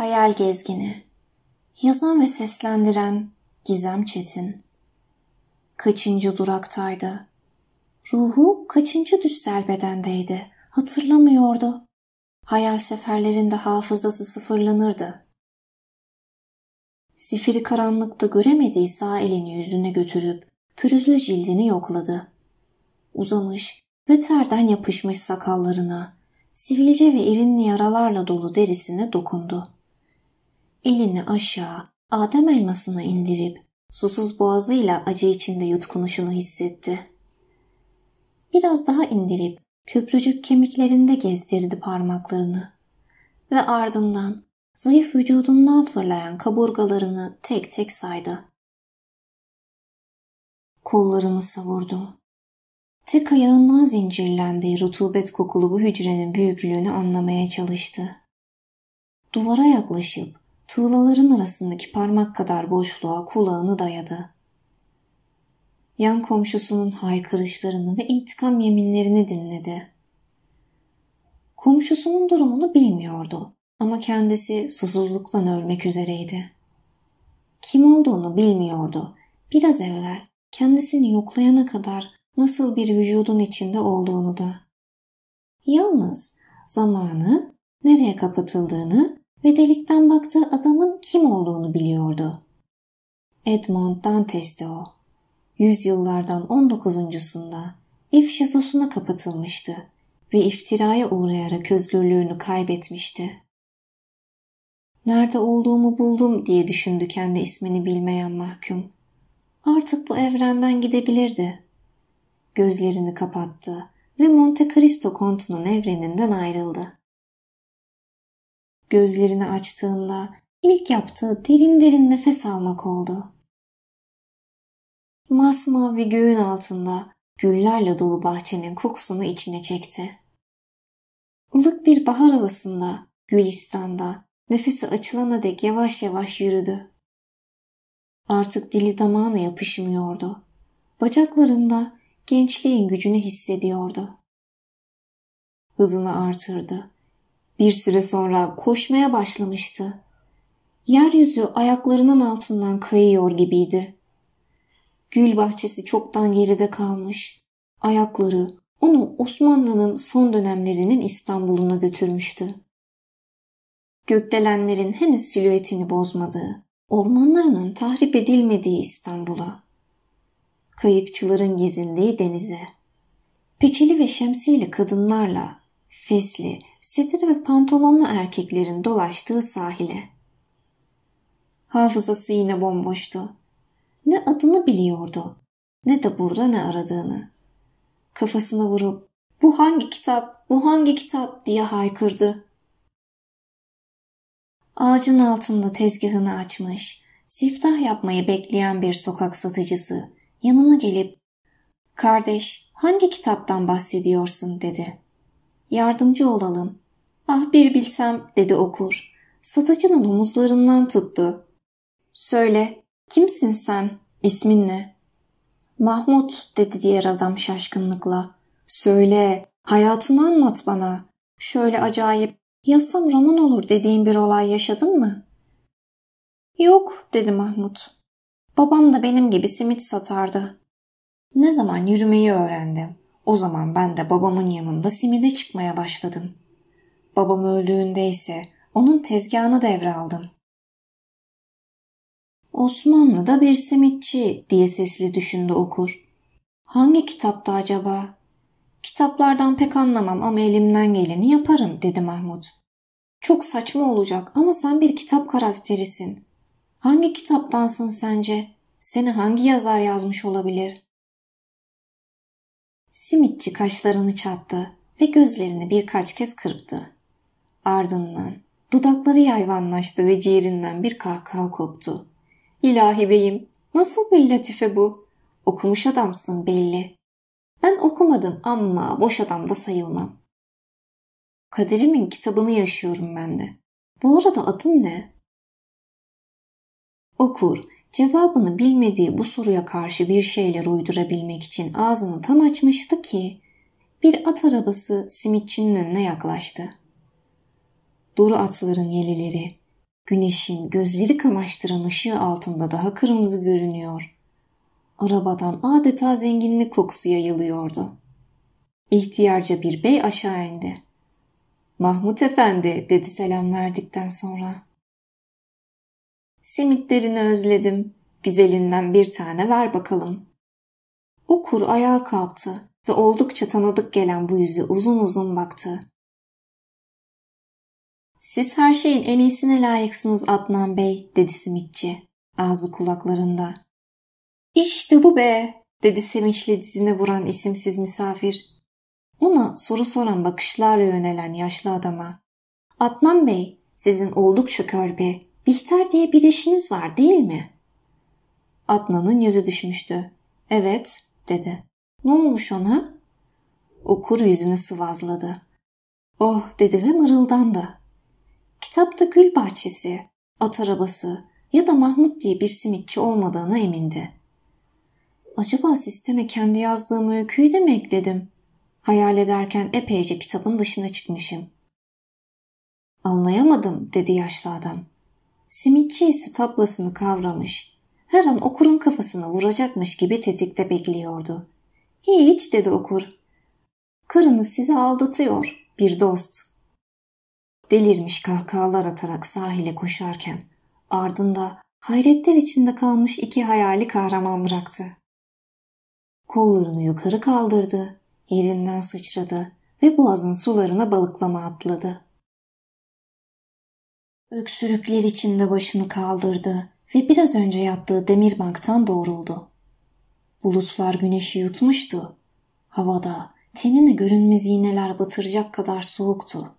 Hayal Gezgini Yazan ve seslendiren Gizem Çetin Kaçıncı duraktaydı? Ruhu kaçıncı düşsel bedendeydi? Hatırlamıyordu. Hayal seferlerinde hafızası sıfırlanırdı. Zifiri karanlıkta göremediği sağ elini yüzüne götürüp pürüzlü cildini yokladı. Uzamış ve terden yapışmış sakallarına, sivilce ve irinli yaralarla dolu derisine dokundu elini aşağı Adem elmasına indirip susuz boğazıyla acı içinde yutkunuşunu hissetti. Biraz daha indirip köprücük kemiklerinde gezdirdi parmaklarını ve ardından zayıf vücudundan fırlayan kaburgalarını tek tek saydı. Kollarını savurdu. Tek ayağından zincirlendiği rutubet kokulu bu hücrenin büyüklüğünü anlamaya çalıştı. Duvara yaklaşıp tuğlaların arasındaki parmak kadar boşluğa kulağını dayadı. Yan komşusunun haykırışlarını ve intikam yeminlerini dinledi. Komşusunun durumunu bilmiyordu ama kendisi susuzluktan ölmek üzereydi. Kim olduğunu bilmiyordu. Biraz evvel kendisini yoklayana kadar nasıl bir vücudun içinde olduğunu da. Yalnız zamanı, nereye kapatıldığını ve delikten baktığı adamın kim olduğunu biliyordu. Edmond Dantes'ti o. Yüzyıllardan 19.sunda if şizosuna kapatılmıştı ve iftiraya uğrayarak özgürlüğünü kaybetmişti. Nerede olduğumu buldum diye düşündü kendi ismini bilmeyen mahkum. Artık bu evrenden gidebilirdi. Gözlerini kapattı ve Monte Cristo kontunun evreninden ayrıldı. Gözlerini açtığında ilk yaptığı derin derin nefes almak oldu. Masmavi göğün altında güllerle dolu bahçenin kokusunu içine çekti. Ilık bir bahar havasında, Gülistan'da nefesi açılana dek yavaş yavaş yürüdü. Artık dili damağına yapışmıyordu. Bacaklarında gençliğin gücünü hissediyordu. Hızını artırdı bir süre sonra koşmaya başlamıştı. Yeryüzü ayaklarının altından kayıyor gibiydi. Gül bahçesi çoktan geride kalmış. Ayakları onu Osmanlı'nın son dönemlerinin İstanbul'una götürmüştü. Gökdelenlerin henüz silüetini bozmadığı, ormanlarının tahrip edilmediği İstanbul'a. Kayıkçıların gezindiği denize. Peçeli ve şemsiyeli kadınlarla, fesli, setre ve pantolonlu erkeklerin dolaştığı sahile. Hafızası yine bomboştu. Ne adını biliyordu, ne de burada ne aradığını. Kafasına vurup bu hangi kitap, bu hangi kitap diye haykırdı. Ağacın altında tezgahını açmış, siftah yapmayı bekleyen bir sokak satıcısı yanına gelip ''Kardeş, hangi kitaptan bahsediyorsun?'' dedi. Yardımcı olalım. Ah bir bilsem dedi okur. Satıcının omuzlarından tuttu. Söyle, kimsin sen? İsmin ne? Mahmut dedi diğer adam şaşkınlıkla. Söyle, hayatını anlat bana. Şöyle acayip, yazsam roman olur dediğin bir olay yaşadın mı? Yok dedi Mahmut. Babam da benim gibi simit satardı. Ne zaman yürümeyi öğrendim. O zaman ben de babamın yanında simide çıkmaya başladım. Babam öldüğünde ise onun tezgahını devraldım. Osmanlı'da bir simitçi diye sesli düşündü okur. Hangi kitapta acaba? Kitaplardan pek anlamam ama elimden geleni yaparım dedi Mahmut. Çok saçma olacak ama sen bir kitap karakterisin. Hangi kitaptansın sence? Seni hangi yazar yazmış olabilir? Simitçi kaşlarını çattı ve gözlerini birkaç kez kırptı. Ardından dudakları yayvanlaştı ve ciğerinden bir kahkaha koptu. İlahi beyim, nasıl bir latife bu? Okumuş adamsın belli. Ben okumadım ama boş adam da sayılmam. Kaderimin kitabını yaşıyorum ben de. Bu arada adın ne? Okur, Cevabını bilmediği bu soruya karşı bir şeyler uydurabilmek için ağzını tam açmıştı ki bir at arabası simitçinin önüne yaklaştı. Duru atların yeleleri, güneşin gözleri kamaştıran ışığı altında daha kırmızı görünüyor. Arabadan adeta zenginlik kokusu yayılıyordu. İhtiyarca bir bey aşağı indi. Mahmut Efendi dedi selam verdikten sonra. Simitlerini özledim. Güzelinden bir tane ver bakalım. O kur ayağa kalktı ve oldukça tanıdık gelen bu yüze uzun uzun baktı. Siz her şeyin en iyisine layıksınız Adnan Bey, dedi simitçi, ağzı kulaklarında. İşte bu be, dedi sevinçle dizine vuran isimsiz misafir. Ona soru soran bakışlarla yönelen yaşlı adama. Adnan Bey, sizin oldukça kör körbe, Bihter diye bir eşiniz var değil mi? Adnan'ın yüzü düşmüştü. Evet, dedi. Ne olmuş ona? Okur yüzünü sıvazladı. Oh, dedi ve mırıldandı. Kitapta gül bahçesi, at arabası ya da Mahmut diye bir simitçi olmadığına emindi. Acaba sisteme kendi yazdığım öyküyü de mi ekledim? Hayal ederken epeyce kitabın dışına çıkmışım. Anlayamadım, dedi yaşlı adam simitçi ise tablasını kavramış. Her an okurun kafasını vuracakmış gibi tetikte bekliyordu. Hiç dedi okur. Karınız sizi aldatıyor bir dost. Delirmiş kahkahalar atarak sahile koşarken ardında hayretler içinde kalmış iki hayali kahraman bıraktı. Kollarını yukarı kaldırdı, yerinden sıçradı ve boğazın sularına balıklama atladı. Öksürükler içinde başını kaldırdı ve biraz önce yattığı demirbanktan doğruldu. Bulutlar güneşi yutmuştu. Havada tenine görünmez iğneler batıracak kadar soğuktu.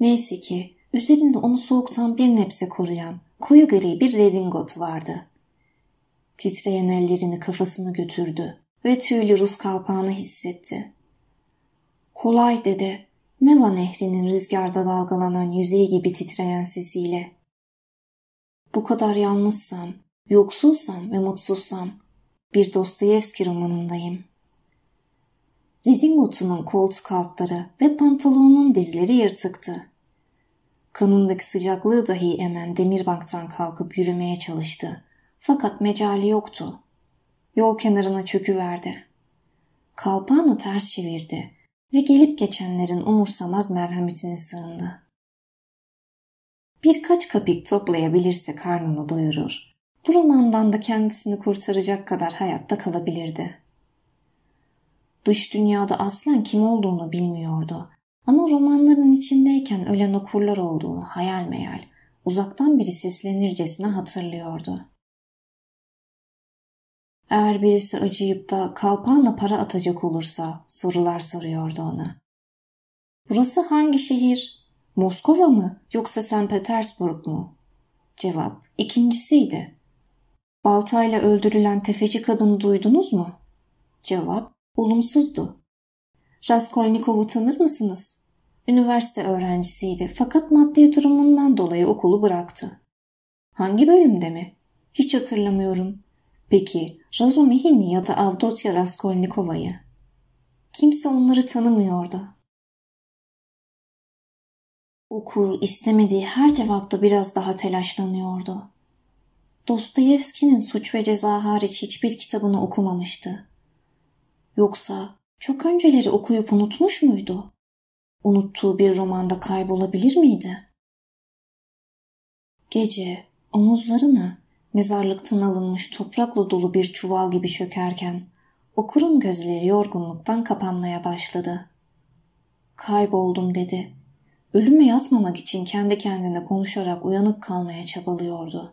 Neyse ki üzerinde onu soğuktan bir nebze koruyan koyu gri bir redingot vardı. Titreyen ellerini kafasını götürdü ve tüylü Rus kalpağını hissetti. Kolay dedi Neva nehrinin rüzgarda dalgalanan yüzeyi gibi titreyen sesiyle. Bu kadar yalnızsam, yoksulsam ve mutsuzsam bir Dostoyevski romanındayım. Redingotunun koltuk altları ve pantolonun dizleri yırtıktı. Kanındaki sıcaklığı dahi emen demirbanktan kalkıp yürümeye çalıştı. Fakat mecali yoktu. Yol kenarına çöküverdi. Kalpağını ters çevirdi ve gelip geçenlerin umursamaz merhametine sığındı. Birkaç kapik toplayabilirse karnını doyurur. Bu romandan da kendisini kurtaracak kadar hayatta kalabilirdi. Dış dünyada aslan kim olduğunu bilmiyordu. Ama romanların içindeyken ölen okurlar olduğunu hayal meyal, uzaktan biri seslenircesine hatırlıyordu. Eğer birisi acıyıp da kalpanla para atacak olursa sorular soruyordu ona. Burası hangi şehir? Moskova mı yoksa St. Petersburg mu? Cevap ikincisiydi. Baltayla öldürülen tefeci kadını duydunuz mu? Cevap olumsuzdu. Raskolnikov'u tanır mısınız? Üniversite öğrencisiydi fakat maddi durumundan dolayı okulu bıraktı. Hangi bölümde mi? Hiç hatırlamıyorum. Peki Razumihin'i ya da Avdotya Raskolnikova'yı? Kimse onları tanımıyordu. Okur istemediği her cevapta biraz daha telaşlanıyordu. Dostoyevski'nin Suç ve Ceza hariç hiçbir kitabını okumamıştı. Yoksa çok önceleri okuyup unutmuş muydu? Unuttuğu bir romanda kaybolabilir miydi? Gece omuzlarına mezarlıktan alınmış toprakla dolu bir çuval gibi çökerken okurun gözleri yorgunluktan kapanmaya başladı. Kayboldum dedi. Ölümü yatmamak için kendi kendine konuşarak uyanık kalmaya çabalıyordu.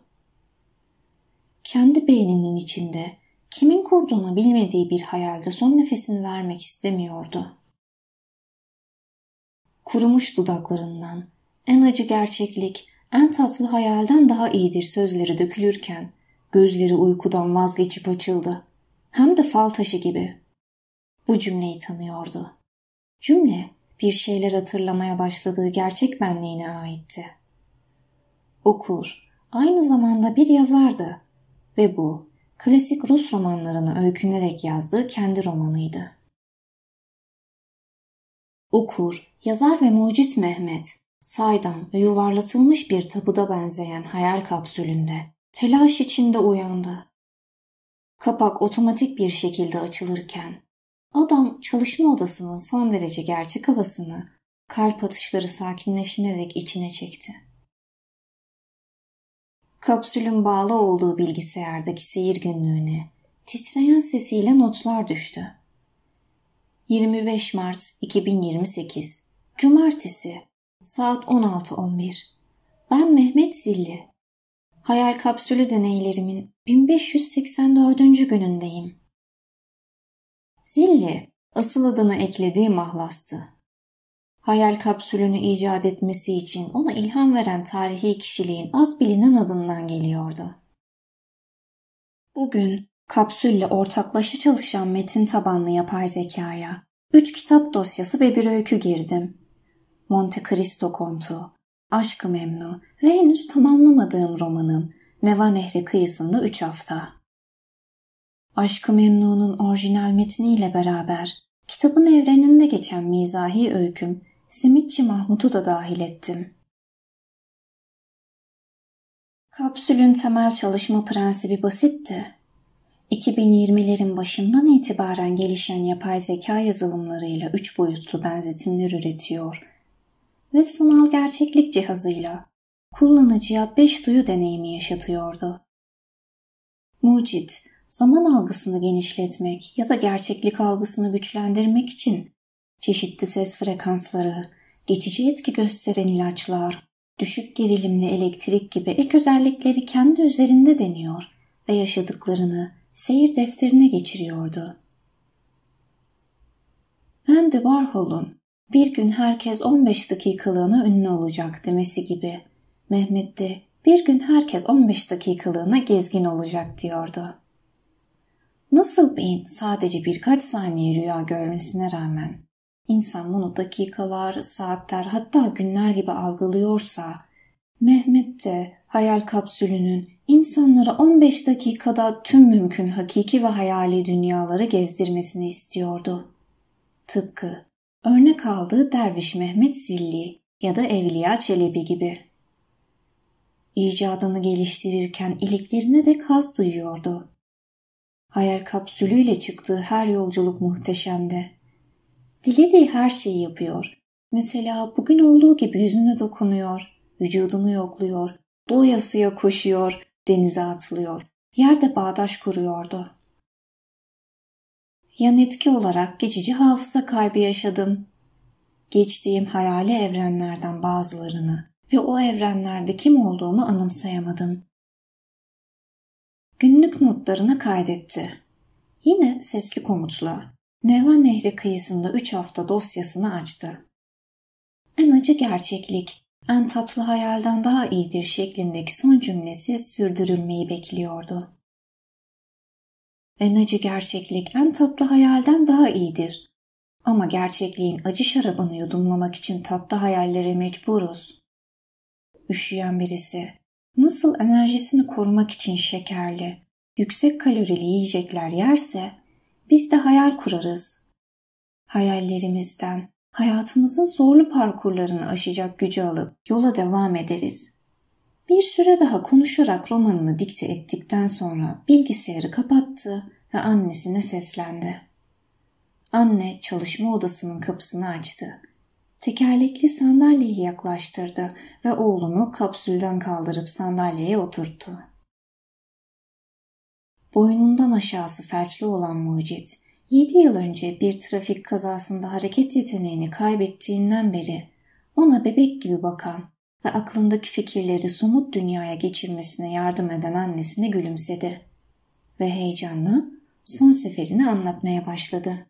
Kendi beyninin içinde kimin kurduğunu bilmediği bir hayalde son nefesini vermek istemiyordu. Kurumuş dudaklarından en acı gerçeklik en tatlı hayalden daha iyidir sözleri dökülürken gözleri uykudan vazgeçip açıldı. Hem de fal taşı gibi. Bu cümleyi tanıyordu. Cümle bir şeyler hatırlamaya başladığı gerçek benliğine aitti. Okur, aynı zamanda bir yazardı ve bu klasik Rus romanlarını öykünerek yazdığı kendi romanıydı. Okur, yazar ve mucit Mehmet Saydam ve yuvarlatılmış bir tabuda benzeyen hayal kapsülünde telaş içinde uyandı. Kapak otomatik bir şekilde açılırken adam çalışma odasının son derece gerçek havasını kalp atışları sakinleşinerek içine çekti. Kapsülün bağlı olduğu bilgisayardaki seyir günlüğüne titreyen sesiyle notlar düştü. 25 Mart 2028 Cumartesi Saat 16.11. Ben Mehmet Zilli. Hayal kapsülü deneylerimin 1584. günündeyim. Zilli, asıl adını eklediği mahlastı. Hayal kapsülünü icat etmesi için ona ilham veren tarihi kişiliğin az bilinen adından geliyordu. Bugün kapsülle ortaklaşa çalışan metin tabanlı yapay zekaya 3 kitap dosyası ve bir öykü girdim. Monte Cristo Kontu, Aşkı Memnu ve henüz tamamlamadığım romanım Neva Nehri kıyısında 3 hafta. Aşkı Memnu'nun orijinal metniyle beraber kitabın evreninde geçen mizahi öyküm Simitçi Mahmut'u da dahil ettim. Kapsülün temel çalışma prensibi basitti. 2020'lerin başından itibaren gelişen yapay zeka yazılımlarıyla üç boyutlu benzetimler üretiyor ve sanal gerçeklik cihazıyla kullanıcıya beş duyu deneyimi yaşatıyordu. Mucit, zaman algısını genişletmek ya da gerçeklik algısını güçlendirmek için çeşitli ses frekansları, geçici etki gösteren ilaçlar, düşük gerilimli elektrik gibi ek özellikleri kendi üzerinde deniyor ve yaşadıklarını seyir defterine geçiriyordu. Andy Warhol'un bir gün herkes 15 dakikalığına ünlü olacak demesi gibi. Mehmet de bir gün herkes 15 dakikalığına gezgin olacak diyordu. Nasıl beyin sadece birkaç saniye rüya görmesine rağmen insan bunu dakikalar, saatler hatta günler gibi algılıyorsa Mehmet de hayal kapsülünün insanlara 15 dakikada tüm mümkün hakiki ve hayali dünyaları gezdirmesini istiyordu. Tıpkı Örnek aldığı Derviş Mehmet Zilli ya da Evliya Çelebi gibi. İcadını geliştirirken iliklerine de kaz duyuyordu. Hayal kapsülüyle çıktığı her yolculuk muhteşemdi. Dilediği her şeyi yapıyor. Mesela bugün olduğu gibi yüzüne dokunuyor, vücudunu yokluyor, doyasıya koşuyor, denize atılıyor. Yerde bağdaş kuruyordu yan etki olarak geçici hafıza kaybı yaşadım. Geçtiğim hayali evrenlerden bazılarını ve o evrenlerde kim olduğumu anımsayamadım. Günlük notlarını kaydetti. Yine sesli komutla Neva Nehri kıyısında üç hafta dosyasını açtı. En acı gerçeklik, en tatlı hayalden daha iyidir şeklindeki son cümlesi sürdürülmeyi bekliyordu. En acı gerçeklik en tatlı hayalden daha iyidir. Ama gerçekliğin acı şarabını yudumlamak için tatlı hayallere mecburuz. Üşüyen birisi, nasıl enerjisini korumak için şekerli, yüksek kalorili yiyecekler yerse biz de hayal kurarız. Hayallerimizden, hayatımızın zorlu parkurlarını aşacak gücü alıp yola devam ederiz. Bir süre daha konuşarak romanını dikte ettikten sonra bilgisayarı kapattı ve annesine seslendi. Anne çalışma odasının kapısını açtı. Tekerlekli sandalyeyi yaklaştırdı ve oğlunu kapsülden kaldırıp sandalyeye oturttu. Boynundan aşağısı felçli olan Mucit, 7 yıl önce bir trafik kazasında hareket yeteneğini kaybettiğinden beri ona bebek gibi bakan ve aklındaki fikirleri somut dünyaya geçirmesine yardım eden annesine gülümsedi ve heyecanla son seferini anlatmaya başladı.